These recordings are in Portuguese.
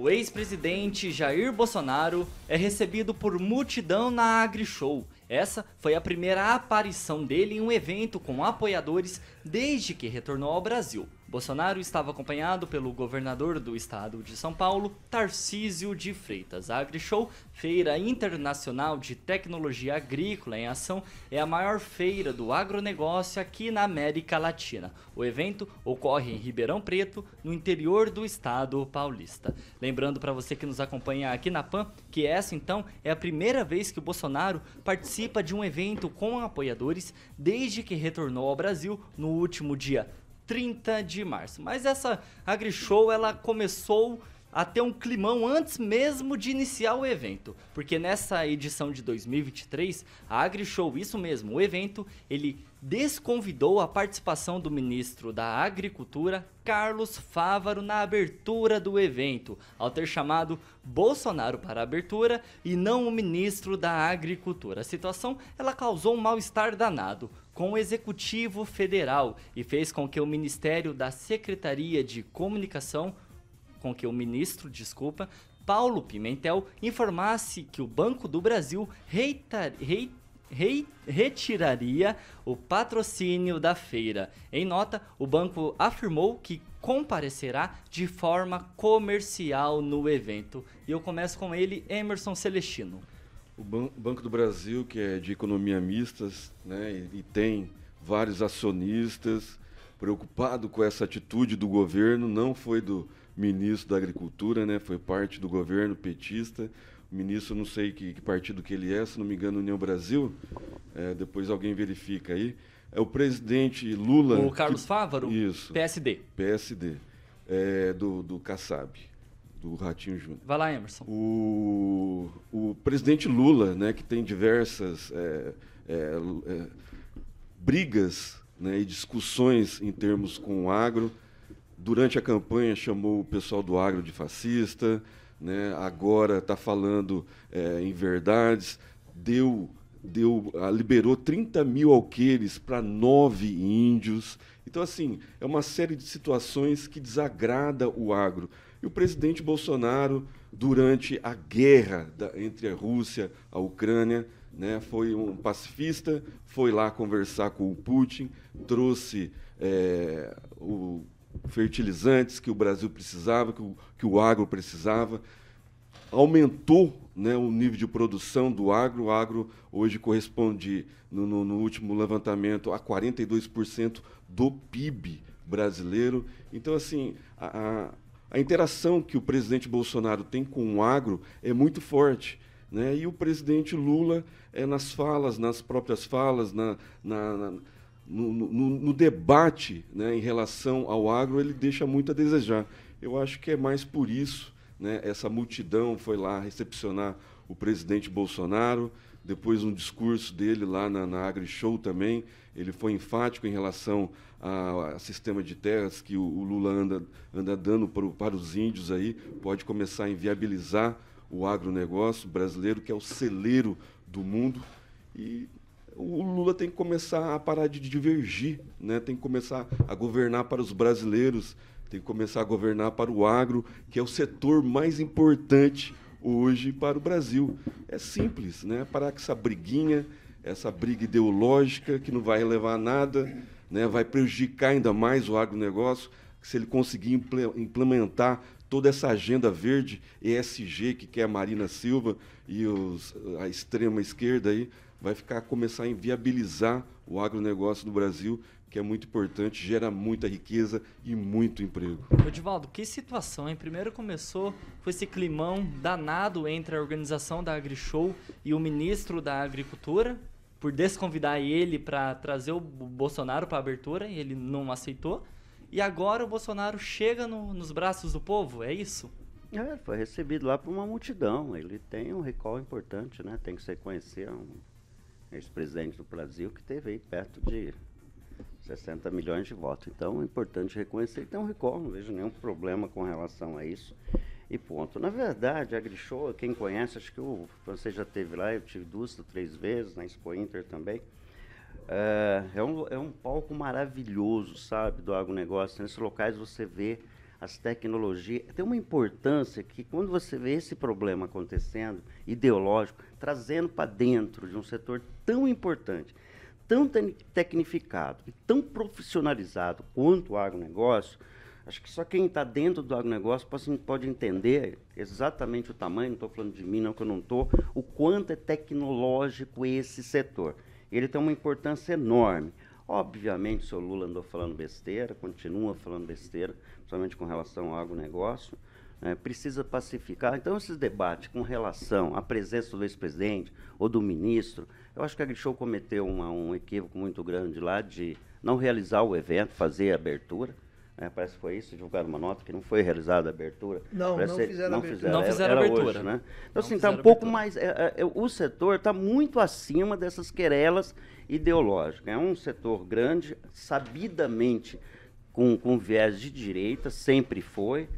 O ex-presidente Jair Bolsonaro é recebido por multidão na AgriShow. Essa foi a primeira aparição dele em um evento com apoiadores desde que retornou ao Brasil. Bolsonaro estava acompanhado pelo governador do estado de São Paulo, Tarcísio de Freitas. A AgriShow, Feira Internacional de Tecnologia Agrícola em Ação, é a maior feira do agronegócio aqui na América Latina. O evento ocorre em Ribeirão Preto, no interior do estado paulista. Lembrando para você que nos acompanha aqui na PAN que essa então é a primeira vez que o Bolsonaro participa de um evento com apoiadores desde que retornou ao Brasil no último dia 30 de março. Mas essa AgriShow ela começou a ter um climão antes mesmo de iniciar o evento, porque nessa edição de 2023, a AgriShow, isso mesmo, o evento, ele desconvidou a participação do ministro da Agricultura, Carlos Fávaro, na abertura do evento, ao ter chamado Bolsonaro para a abertura e não o ministro da Agricultura. A situação ela causou um mal-estar danado com o Executivo Federal e fez com que o Ministério da Secretaria de Comunicação, com que o ministro, desculpa, Paulo Pimentel, informasse que o Banco do Brasil reitar, retiraria o patrocínio da feira. Em nota, o banco afirmou que comparecerá de forma comercial no evento. E eu começo com ele, Emerson Celestino. O Banco do Brasil, que é de economia mista, né, e tem vários acionistas preocupado com essa atitude do governo, não foi do ministro da Agricultura, né, foi parte do governo petista. O ministro, não sei que, que partido que ele é, se não me engano, União Brasil, é, depois alguém verifica aí. É o presidente Lula. O Carlos que, Fávaro? Isso. PSD. PSD, é, do, do Kassab do Ratinho Júnior. Vai lá, Emerson. O, o presidente Lula, né, que tem diversas é, é, é, brigas né, e discussões em termos com o agro, durante a campanha chamou o pessoal do agro de fascista, né, agora está falando é, em verdades, deu deu liberou 30 mil alqueires para nove índios. Então, assim, é uma série de situações que desagrada o agro. E o presidente Bolsonaro, durante a guerra da, entre a Rússia e a Ucrânia, né, foi um pacifista, foi lá conversar com o Putin, trouxe é, o fertilizantes que o Brasil precisava, que o, que o agro precisava, aumentou né, o nível de produção do agro. O agro hoje corresponde, no, no, no último levantamento, a 42% do PIB brasileiro. Então, assim, a, a a interação que o presidente Bolsonaro tem com o agro é muito forte. Né? E o presidente Lula, é, nas falas, nas próprias falas, na, na, na no, no, no, debate né, em relação ao agro, ele deixa muito a desejar. Eu acho que é mais por isso né, essa multidão foi lá recepcionar o presidente Bolsonaro. Depois, um discurso dele lá na, na show também, ele foi enfático em relação ao sistema de terras que o, o Lula anda, anda dando para, para os índios aí, pode começar a inviabilizar o agronegócio brasileiro, que é o celeiro do mundo. E o Lula tem que começar a parar de divergir, né? tem que começar a governar para os brasileiros, tem que começar a governar para o agro, que é o setor mais importante hoje para o Brasil. É simples, né? Parar com essa briguinha, essa briga ideológica que não vai levar a nada, né? vai prejudicar ainda mais o agronegócio, se ele conseguir implementar toda essa agenda verde, ESG, que quer a Marina Silva e os, a extrema esquerda aí, vai ficar começar a inviabilizar o agronegócio do Brasil que é muito importante, gera muita riqueza e muito emprego. Edivaldo, que situação, hein? Primeiro começou, foi esse climão danado entre a organização da AgriShow e o ministro da Agricultura, por desconvidar ele para trazer o Bolsonaro para a abertura, e ele não aceitou. E agora o Bolsonaro chega no, nos braços do povo, é isso? É, foi recebido lá por uma multidão. Ele tem um recall importante, né? Tem que se conhecer um ex-presidente do Brasil que teve aí perto de 60 milhões de votos. Então é importante reconhecer que tem um não vejo nenhum problema com relação a isso. E ponto. Na verdade, a Grishoa, quem conhece, acho que o francês já teve lá, eu tive duas ou três vezes, na Expo Inter também. É, é, um, é um palco maravilhoso, sabe, do agronegócio. Nesses locais você vê as tecnologias. Tem uma importância que quando você vê esse problema acontecendo, ideológico, trazendo para dentro de um setor tão importante, tão tecnificado e tão profissionalizado quanto o agronegócio, acho que só quem está dentro do agronegócio pode, assim, pode entender exatamente o tamanho, não estou falando de mim, não que eu não estou, o quanto é tecnológico esse setor. Ele tem uma importância enorme. Obviamente, o senhor Lula andou falando besteira, continua falando besteira, principalmente com relação ao agronegócio, é, precisa pacificar. Então, esses debates com relação à presença do ex-presidente ou do ministro, eu acho que a Grishow cometeu uma, um equívoco muito grande lá de não realizar o evento, fazer a abertura. É, parece que foi isso, divulgaram uma nota que não foi realizada a abertura. Não, parece não fizeram a abertura. Fizeram, não fizeram era, abertura. Hoje, né? Então, assim, está um pouco mais... É, é, é, o setor está muito acima dessas querelas ideológicas. É um setor grande, sabidamente com, com viés de direita, sempre foi,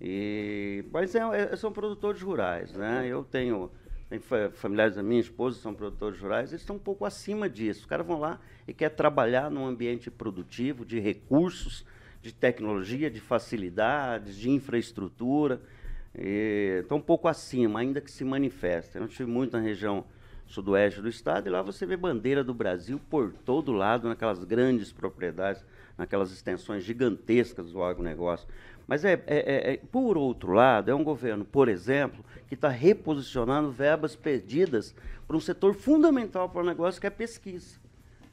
e, mas é, é, são produtores rurais, né? Eu tenho, tenho familiares da minha esposa são produtores rurais, eles estão um pouco acima disso. Os caras vão lá e quer trabalhar num ambiente produtivo, de recursos, de tecnologia, de facilidades, de infraestrutura. Estão um pouco acima, ainda que se manifesta. Eu estive muito na região sudoeste do estado e lá você vê bandeira do Brasil por todo lado, naquelas grandes propriedades naquelas extensões gigantescas do agronegócio. Mas, é, é, é, é, por outro lado, é um governo, por exemplo, que está reposicionando verbas perdidas para um setor fundamental para o negócio, que é a pesquisa.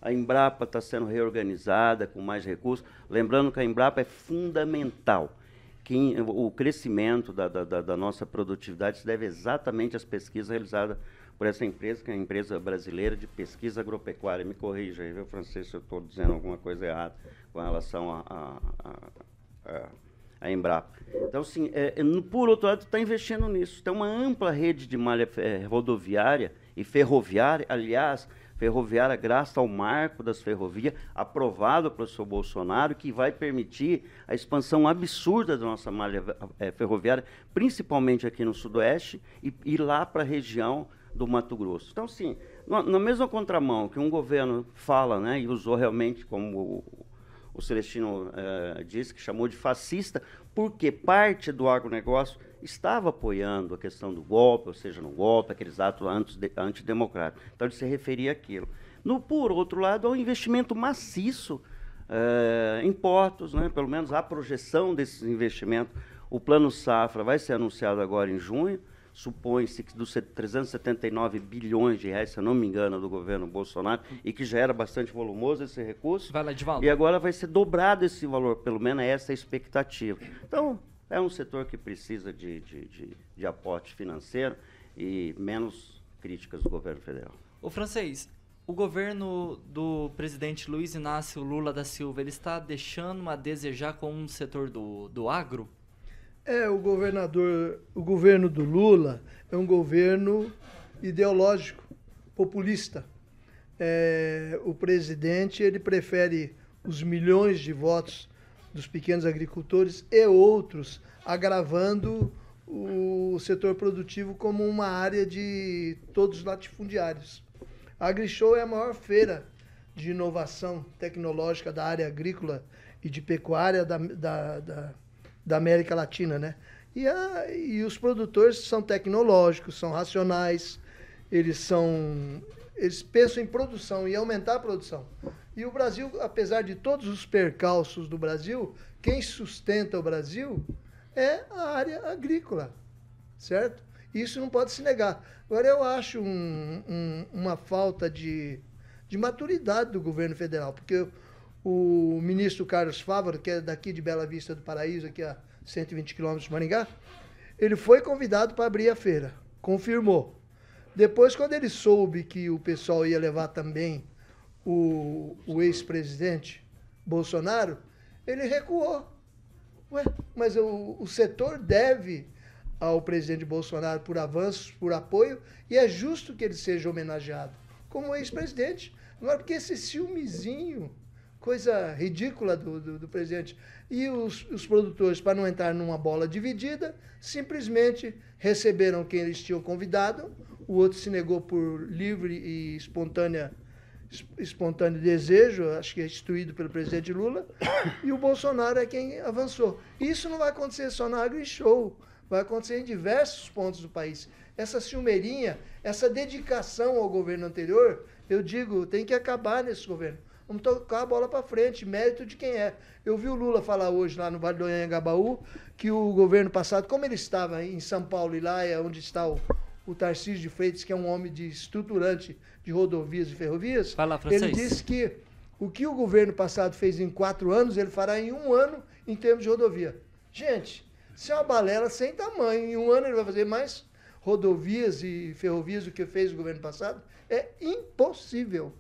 A Embrapa está sendo reorganizada com mais recursos. Lembrando que a Embrapa é fundamental. Que o crescimento da, da, da nossa produtividade se deve exatamente às pesquisas realizadas por essa empresa, que é a empresa brasileira de pesquisa agropecuária. Me corrija aí, viu, Francisco, se eu estou dizendo alguma coisa errada com relação a, a, a, a a Embrapa. Então, sim, é, é por outro lado, está investindo nisso. Tem uma ampla rede de malha é, rodoviária e ferroviária, aliás, ferroviária graças ao marco das ferrovias, aprovado pelo senhor Bolsonaro, que vai permitir a expansão absurda da nossa malha é, ferroviária, principalmente aqui no Sudoeste e, e lá para a região do Mato Grosso. Então, sim, na, mesma contramão que um governo fala, né, e usou realmente como o, o Celestino eh, disse, que chamou de fascista, porque parte do agronegócio estava apoiando a questão do golpe, ou seja, no golpe, aqueles atos antidemocráticos. Então, ele se referia àquilo. No, por outro lado, há um investimento maciço eh, em portos, né, pelo menos a projeção desses investimentos. O Plano Safra vai ser anunciado agora em junho, supõe-se que dos 379 bilhões de reais, se eu não me engano, do governo Bolsonaro, e que já era bastante volumoso esse recurso. Vai lá de valor. E agora vai ser dobrado esse valor, pelo menos é essa é a expectativa. Então, é um setor que precisa de, de, de, de aporte financeiro e menos críticas do governo federal. O francês, o governo do presidente Luiz Inácio Lula da Silva ele está deixando a desejar com um setor do, do agro? É, o governador, o governo do Lula é um governo ideológico, populista. É, o presidente ele prefere os milhões de votos dos pequenos agricultores e outros, agravando o setor produtivo como uma área de todos os latifundiários. A AgriShow é a maior feira de inovação tecnológica da área agrícola e de pecuária da, da, da da América Latina, né? E, a, e os produtores são tecnológicos, são racionais, eles são eles pensam em produção e aumentar a produção. E o Brasil, apesar de todos os percalços do Brasil, quem sustenta o Brasil é a área agrícola, certo? Isso não pode se negar. Agora, eu acho um, um, uma falta de, de maturidade do governo federal, porque o ministro Carlos Fávaro, que é daqui de Bela Vista do Paraíso, aqui a 120 quilômetros de Maringá, ele foi convidado para abrir a feira, confirmou. Depois, quando ele soube que o pessoal ia levar também o, o ex-presidente Bolsonaro, ele recuou. Ué, mas o, o setor deve ao presidente Bolsonaro por avanços, por apoio, e é justo que ele seja homenageado como ex-presidente. não é porque esse ciúmezinho coisa ridícula do, do, do presidente. E os, os produtores, para não entrar numa bola dividida, simplesmente receberam quem eles tinham convidado, o outro se negou por livre e espontânea espontâneo desejo, acho que é instituído pelo presidente Lula, e o Bolsonaro é quem avançou. Isso não vai acontecer só na Show vai acontecer em diversos pontos do país. Essa ciumeirinha, essa dedicação ao governo anterior, eu digo, tem que acabar nesse governo. Vamos tocar a bola para frente, mérito de quem é. Eu vi o Lula falar hoje lá no Vale do Anhangabaú que o governo passado, como ele estava em São Paulo e lá é onde está o, o Tarcísio de Freitas, que é um homem de estruturante de rodovias e ferrovias, ele disse que o que o governo passado fez em quatro anos, ele fará em um ano em termos de rodovia. Gente, isso é uma balela sem tamanho. Em um ano ele vai fazer mais rodovias e ferrovias do que fez o governo passado. É impossível.